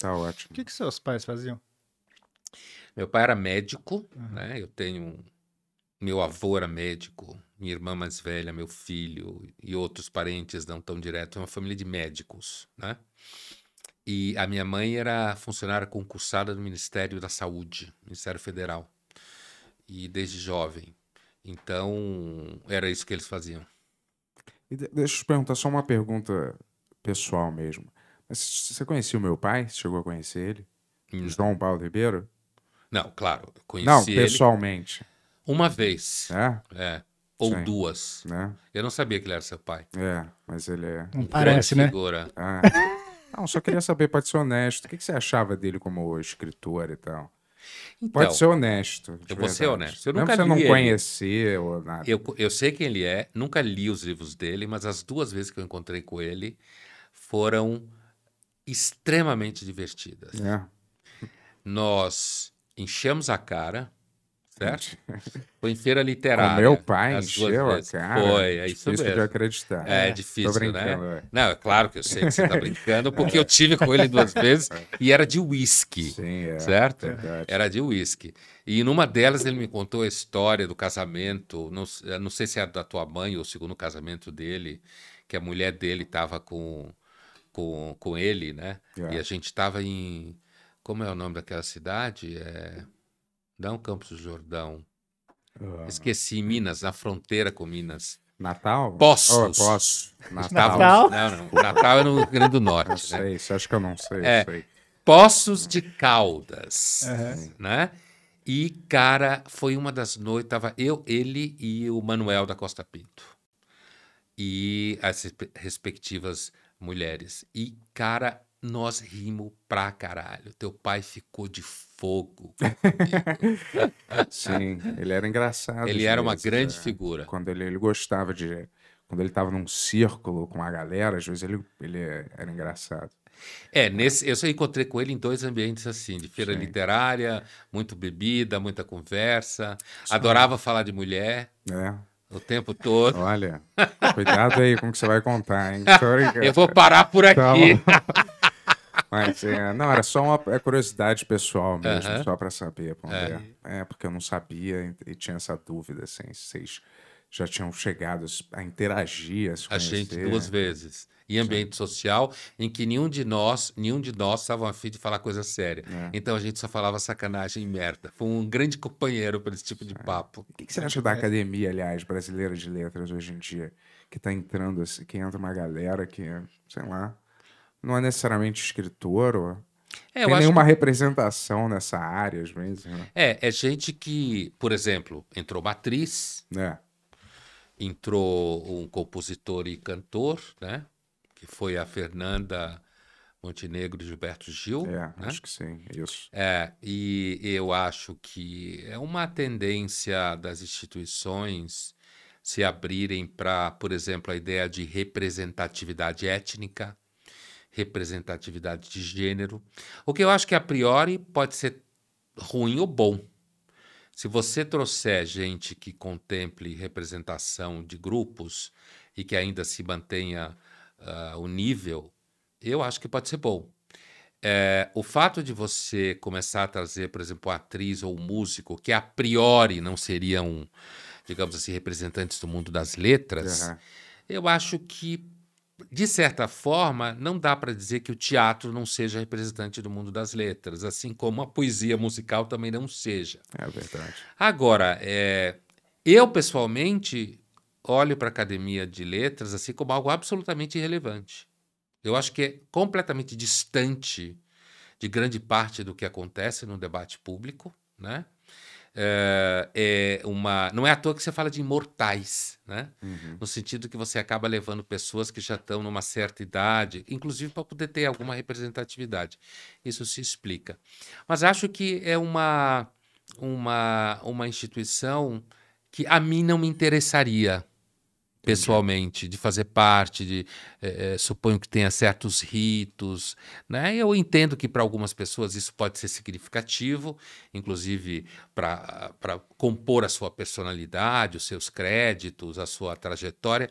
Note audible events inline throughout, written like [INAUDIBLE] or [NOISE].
Tá ótimo. O que, que seus pais faziam? Meu pai era médico, uhum. né? Eu tenho. Meu avô era médico, minha irmã mais velha, meu filho e outros parentes não tão direto. É uma família de médicos, né? E a minha mãe era funcionária concursada do Ministério da Saúde, Ministério Federal, e desde jovem. Então, era isso que eles faziam. E deixa eu te perguntar só uma pergunta pessoal mesmo. Você conhecia o meu pai? Chegou a conhecer ele? Não. Hum, João Paulo Ribeiro? Não, claro. Conheci não, pessoalmente. uma vez. É? É. Ou Sim. duas. É. Eu não sabia que ele era seu pai. É, mas ele é. Não parece, né? Figura. É. não, só queria saber, pode ser honesto. O que você achava dele como escritor e tal? Então, Pode ser honesto. Eu verdade. vou ser honesto. Eu nunca Mesmo li você não conhecia ou nada. Eu, eu sei quem ele é, nunca li os livros dele, mas as duas vezes que eu encontrei com ele foram extremamente divertidas. É. Nós enchemos a cara, certo? [LAUGHS] Foi em feira literária. O ah, meu pai encheu a cara. Foi, é isso difícil de acreditar. É, é difícil, né? É. Não, é claro que eu sei que você está brincando, porque eu tive com ele duas vezes e era de uísque, é, certo? Verdade. Era de uísque. E numa delas ele me contou a história do casamento, não, eh, não sei se é da tua mãe ou o segundo casamento dele, que a mulher dele estava com com, com ele, né? Yeah. E é. a gente estava em. Como é o nome daquela cidade? É... Não, é Campos do Jordão. Uh... Esqueci, Minas, na fronteira com Minas. Natal? Poços. Oh, Poços. Natal. Natal? Não, não. Natal é no Rio Grande do Norte. não né? sei, né? isso acho que eu não sei. É, sei. Poços de Caldas, uhum. né? E, cara, foi uma das noites, tava eu, ele e o Manuel da Costa Pinto. E as respectivas mulheres. E, cara, nós rimos pra caralho. Teu pai ficou de fogo. [LAUGHS] Sim, ele era engraçado. Ele era vezes, uma grande é. figura. Quando ele, ele gostava de. Quando ele estava num círculo com a galera, às vezes ele, ele era engraçado. É, nesse, eu só encontrei com ele em dois ambientes assim, de feira Sim. literária, muito bebida, muita conversa. Sim. Adorava falar de mulher. É. O tempo todo. Olha, cuidado aí com o que você vai contar, hein? Eu vou parar por tá aqui. Então... Mas é, não, era só uma é curiosidade pessoal mesmo, uh -huh. só para saber. É. é. é. porque eu não sabia e, e tinha essa dúvida, assim, se vocês já tinham chegado a interagir, a, se a gente duas né? vezes. Em ambiente Sim. social, em que nenhum de nós, nenhum de nós estava afim de falar coisa séria. É. Então a gente só falava sacanagem e merda. Foi um grande companheiro para esse tipo de papo. O que, que, você acha da academia, aliás, brasileira de letras hoje em dia? Que está entrando, assim, que entra uma galera que, sei lá, não é necessariamente escritor ou. É, Tem nenhuma que... representação nessa área, às vezes. Né? É, é gente que, por exemplo, entrou matriz entrou um compositor e cantor, né? Que foi a Fernanda Montenegro e Gilberto Gil. É, né? acho que sim, é isso. É, e eu acho que é uma tendência das instituições se abrirem para, por exemplo, a ideia de representatividade étnica, representatividade de gênero, o que eu acho que a priori pode ser ruim ou bom, se você trouxer gente que contemple representação de grupos e que ainda se mantenha uh, o nível, eu acho que pode ser bom. É, o fato de você começar a trazer, por exemplo, atriz ou músico, que a priori não seriam, digamos assim, representantes do mundo das letras, uhum. eu acho que de certa forma, não dá para dizer que o teatro não seja representante do mundo das letras, assim como a poesia musical também não seja. É verdade. Agora, é, eu pessoalmente olho para a academia de letras assim como algo absolutamente irrelevante. Eu acho que é completamente distante de grande parte do que acontece no debate público, né? Eh, é uma não é à toa que você fala de imortais né uhum. no sentido que você acaba levando pessoas que já estão numa certa idade inclusive para poder ter alguma representatividade isso se explica mas acho que é uma uma uma instituição que a mim não me interessaria pessoalmente, de fazer parte, de eh, eh, suponho que tenha certos ritos, né? Eu entendo que para algumas pessoas isso pode ser significativo, inclusive para compor a sua personalidade, os seus créditos, a sua trajetória.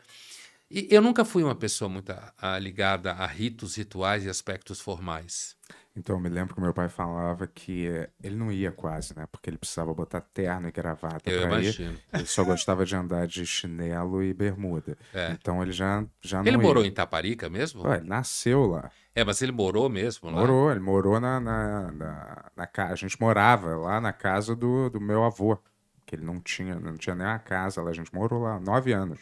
E eu nunca fui uma pessoa muito a, a, ligada a ritos, rituais e aspectos formais. Então eu me lembro que meu pai falava que eh, ele não ia quase, né? Porque ele precisava botar terno e gravata eu pra imagino. ir. Ele só gostava de andar de chinelo e bermuda. É. Então ele já, já ele não Ele morou ia. em Taparica mesmo? ele nasceu lá. É, mas ele morou mesmo lá? Morou, ele morou na, na, na, na A gente morava lá na casa do, do meu avô. Que ele não tinha, não tinha nem casa lá. A gente morou lá nove anos.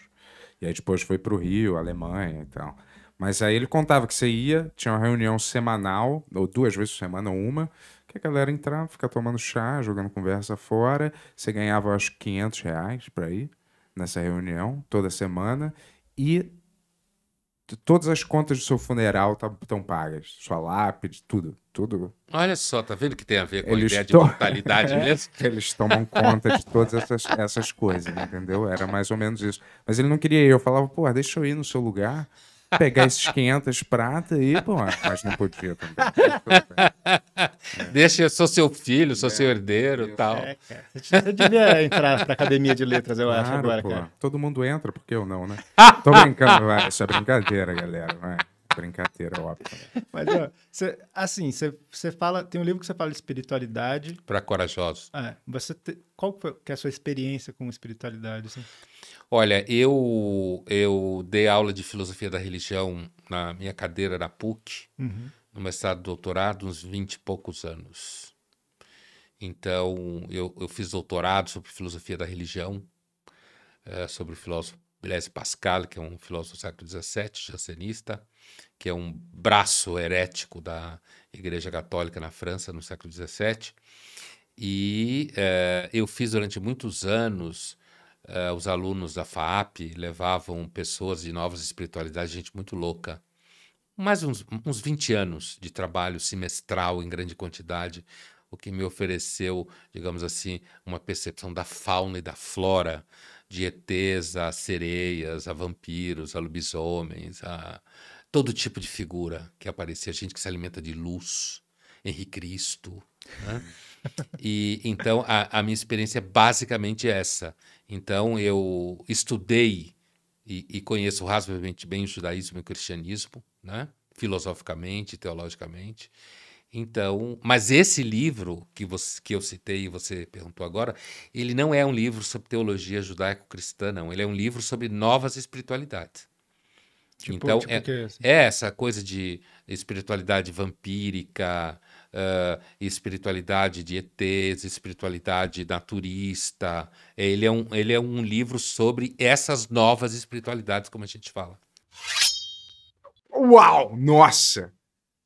E aí depois foi pro Rio, Alemanha e então. tal. Mas aí ele contava que você ia, tinha uma reunião semanal, ou duas vezes por semana, uma, que a galera entrava, ficava tomando chá, jogando conversa fora. Você ganhava, acho, 500 reais para ir nessa reunião, toda semana. E todas as contas do seu funeral estão tá, pagas. Sua lápide, tudo, tudo. Olha só, tá vendo que tem a ver com eles a ideia to... de mortalidade [LAUGHS] mesmo? [LAUGHS] eles tomam conta de todas essas, essas coisas, entendeu? Era mais ou menos isso. Mas ele não queria ir. Eu falava, pô, deixa eu ir no seu lugar pegar esses 500 prata aí, pô, mas não podia também. É. [LAUGHS] Deixa, eu sou seu filho, sou é. seu herdeiro e é. tal. É, cara. Você devia entrar pra academia de letras, eu claro, acho, agora, pô. cara. Todo mundo entra, porque eu não, né? Tô brincando, vai. Isso é brincadeira, galera, vai. Brincadeira, óbvio. Mas, ó, cê, assim, você fala. Tem um livro que você fala de espiritualidade. Para corajosos. É, você te, qual que é a sua experiência com espiritualidade? Assim? Olha, eu, eu dei aula de filosofia da religião na minha cadeira da PUC, uhum. no mestrado doutorado, uns 20 e poucos anos. Então, eu, eu fiz doutorado sobre filosofia da religião, é, sobre o filósofo Blaise Pascal, que é um filósofo do século XVII, jansenista, que é um braço herético da Igreja Católica na França no século XVII. E eh, eu fiz durante muitos anos, eh, os alunos da FAAP levavam pessoas de novas espiritualidades, gente muito louca, mais uns, uns 20 anos de trabalho semestral em grande quantidade, o que me ofereceu, digamos assim, uma percepção da fauna e da flora de ETs a sereias, a vampiros, a lobisomens, a todo tipo de figura que aparecia, gente que se alimenta de luz, Henri Cristo. Né? [LAUGHS] e então a, a, minha experiência é basicamente essa. Então eu estudei e, e conheço razoavelmente bem o judaísmo e o cristianismo, né? filosoficamente, teologicamente. Então, mas esse livro que, você, que eu citei e você perguntou agora, ele não é um livro sobre teologia judaico-cristã, não. Ele é um livro sobre novas espiritualidades. Tipo, então, tipo é, é, assim. é, essa coisa de espiritualidade vampírica, uh, espiritualidade de ETs, espiritualidade naturista. Ele é, um, ele é um livro sobre essas novas espiritualidades, como a gente fala. Uau! Nossa!